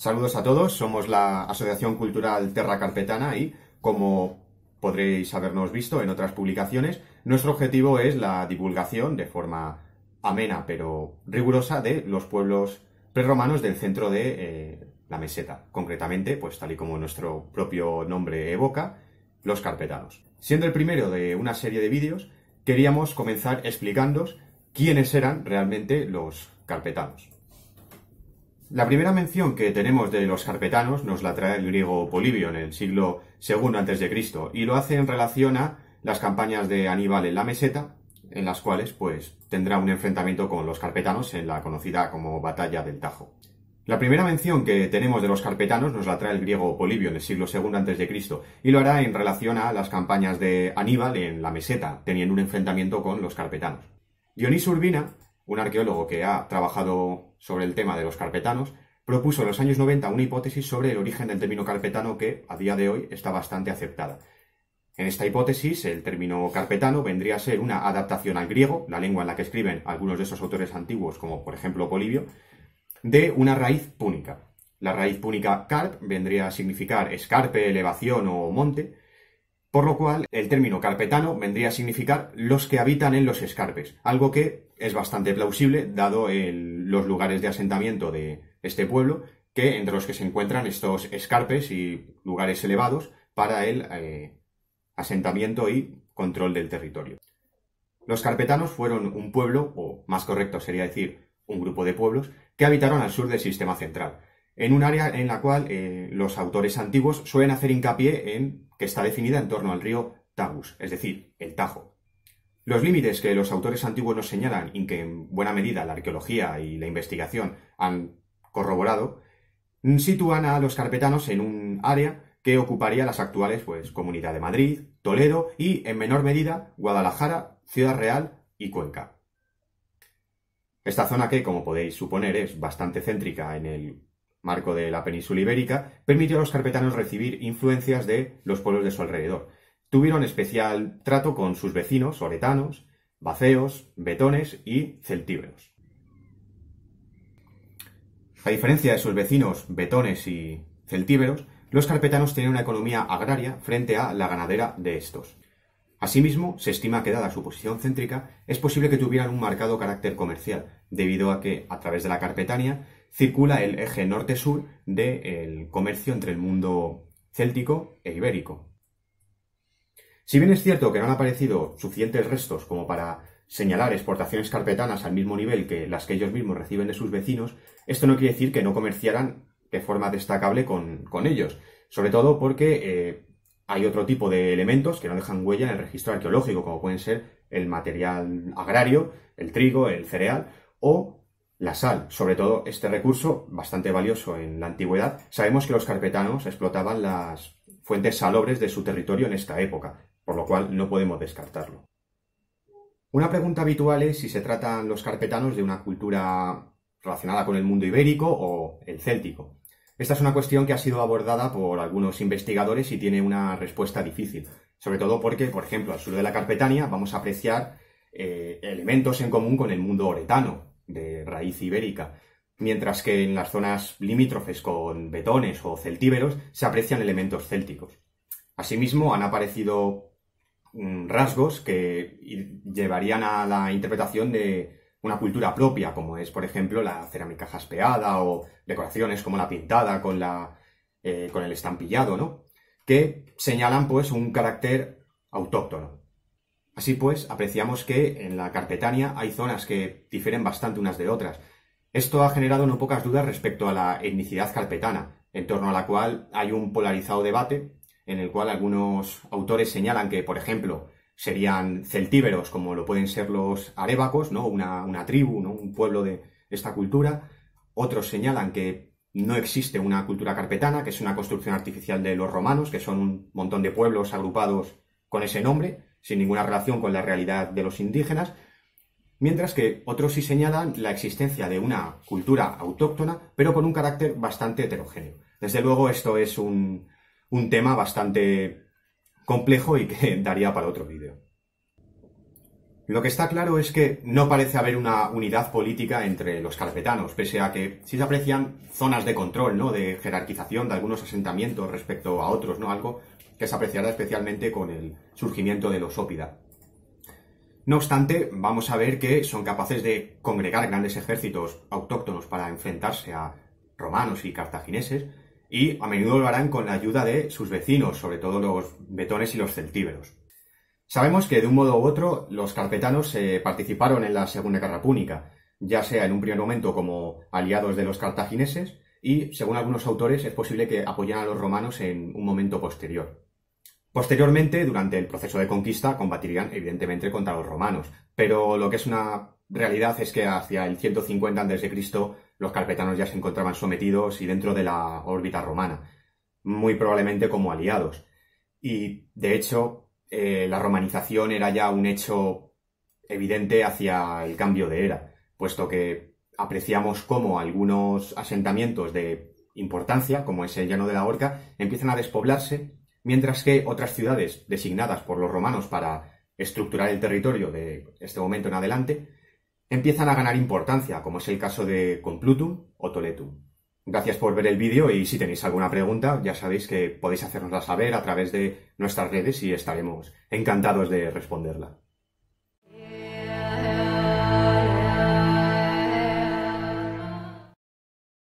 Saludos a todos, somos la Asociación Cultural Terra Carpetana y, como podréis habernos visto en otras publicaciones, nuestro objetivo es la divulgación de forma amena pero rigurosa de los pueblos prerromanos del centro de eh, la meseta, concretamente, pues tal y como nuestro propio nombre evoca, los carpetanos. Siendo el primero de una serie de vídeos, queríamos comenzar explicándoos quiénes eran realmente los carpetanos. La primera mención que tenemos de los carpetanos nos la trae el griego Polibio en el siglo II a.C. y lo hace en relación a las campañas de Aníbal en la meseta, en las cuales pues tendrá un enfrentamiento con los carpetanos en la conocida como Batalla del Tajo. La primera mención que tenemos de los carpetanos nos la trae el griego Polibio en el siglo II a.C. y lo hará en relación a las campañas de Aníbal en la meseta, teniendo un enfrentamiento con los carpetanos. Dionisio Urbina un arqueólogo que ha trabajado sobre el tema de los carpetanos, propuso en los años 90 una hipótesis sobre el origen del término carpetano que, a día de hoy, está bastante aceptada. En esta hipótesis, el término carpetano vendría a ser una adaptación al griego, la lengua en la que escriben algunos de esos autores antiguos, como por ejemplo Polibio, de una raíz púnica. La raíz púnica carp vendría a significar escarpe, elevación o monte, por lo cual, el término carpetano vendría a significar los que habitan en los escarpes, algo que es bastante plausible dado los lugares de asentamiento de este pueblo, que entre los que se encuentran estos escarpes y lugares elevados para el eh, asentamiento y control del territorio. Los carpetanos fueron un pueblo, o más correcto sería decir, un grupo de pueblos, que habitaron al sur del sistema central, en un área en la cual eh, los autores antiguos suelen hacer hincapié en que está definida en torno al río Tagus, es decir, el Tajo. Los límites que los autores antiguos nos señalan y que en buena medida la arqueología y la investigación han corroborado, sitúan a los carpetanos en un área que ocuparía las actuales pues, Comunidad de Madrid, Toledo y, en menor medida, Guadalajara, Ciudad Real y Cuenca. Esta zona que, como podéis suponer, es bastante céntrica en el marco de la península ibérica, permitió a los carpetanos recibir influencias de los pueblos de su alrededor. Tuvieron especial trato con sus vecinos oretanos, baceos, betones y celtíberos. A diferencia de sus vecinos betones y celtíberos, los carpetanos tenían una economía agraria frente a la ganadera de estos. Asimismo, se estima que dada su posición céntrica, es posible que tuvieran un marcado carácter comercial, debido a que, a través de la Carpetania, circula el eje norte-sur del comercio entre el mundo céltico e ibérico. Si bien es cierto que no han aparecido suficientes restos como para señalar exportaciones carpetanas al mismo nivel que las que ellos mismos reciben de sus vecinos, esto no quiere decir que no comerciaran de forma destacable con, ellos, sobre todo porque eh, hay otro tipo de elementos que no dejan huella en el registro arqueológico, como pueden ser el material agrario, el trigo, el cereal o la sal, sobre todo este recurso, bastante valioso en la antigüedad. Sabemos que los carpetanos explotaban las fuentes salobres de su territorio en esta época, por lo cual no podemos descartarlo. Una pregunta habitual es si se tratan los carpetanos de una cultura relacionada con el mundo ibérico o el céltico. Esta es una cuestión que ha sido abordada por algunos investigadores y tiene una respuesta difícil, sobre todo porque, por ejemplo, al sur de la Carpetania vamos a apreciar eh, elementos en común con el mundo oretano, de raíz ibérica, mientras que en las zonas limítrofes con betones o celtíberos se aprecian elementos célticos. Asimismo, han aparecido mm, rasgos que llevarían a la interpretación de una cultura propia, como es, por ejemplo, la cerámica jaspeada o decoraciones como la pintada con, la, eh, con el estampillado, ¿no? Que señalan, pues, un carácter autóctono. Así pues, apreciamos que en la Carpetania hay zonas que difieren bastante unas de otras. Esto ha generado no pocas dudas respecto a la etnicidad carpetana, en torno a la cual hay un polarizado debate, en el cual algunos autores señalan que, por ejemplo, serían celtíberos, como lo pueden ser los arébacos, ¿no? una, tribu, ¿no? un pueblo de esta cultura. Otros señalan que no existe una cultura carpetana, que es una construcción artificial de los romanos, que son un montón de pueblos agrupados con ese nombre sin ninguna relación con la realidad de los indígenas, mientras que otros sí señalan la existencia de una cultura autóctona, pero con un carácter bastante heterogéneo. Desde luego, esto es un, un tema bastante complejo y que daría para otro vídeo. Lo que está claro es que no parece haber una unidad política entre los carpetanos, pese a que sí se aprecian zonas de control, ¿no? De jerarquización de algunos asentamientos respecto a otros, ¿no? Algo que se apreciará especialmente con el surgimiento de los ópida. No obstante, vamos a ver que son capaces de congregar grandes ejércitos autóctonos para enfrentarse a romanos y cartagineses, y a menudo lo harán con la ayuda de sus vecinos, sobre todo los betones y los celtíberos. Sabemos que de un modo u otro los carpetanos eh, participaron en la Segunda Guerra Púnica, ya sea en un primer momento como aliados de los cartagineses y, según algunos autores, es posible que apoyaran a los romanos en un momento posterior. Posteriormente, durante el proceso de conquista, combatirían evidentemente contra los romanos, pero lo que es una realidad es que hacia el 150 a.C. los carpetanos ya se encontraban sometidos y dentro de la órbita romana, muy probablemente como aliados. Y, de hecho, eh, la romanización era ya un hecho evidente hacia el cambio de era, puesto que apreciamos cómo algunos asentamientos de importancia, como es el llano de la Horca, empiezan a despoblarse, mientras que otras ciudades designadas por los romanos para estructurar el territorio de este momento en adelante, empiezan a ganar importancia, como es el caso de Complutum o Toletum. Gracias por ver el vídeo y si tenéis alguna pregunta, ya sabéis que podéis hacernosla saber a través de nuestras redes y estaremos encantados de responderla.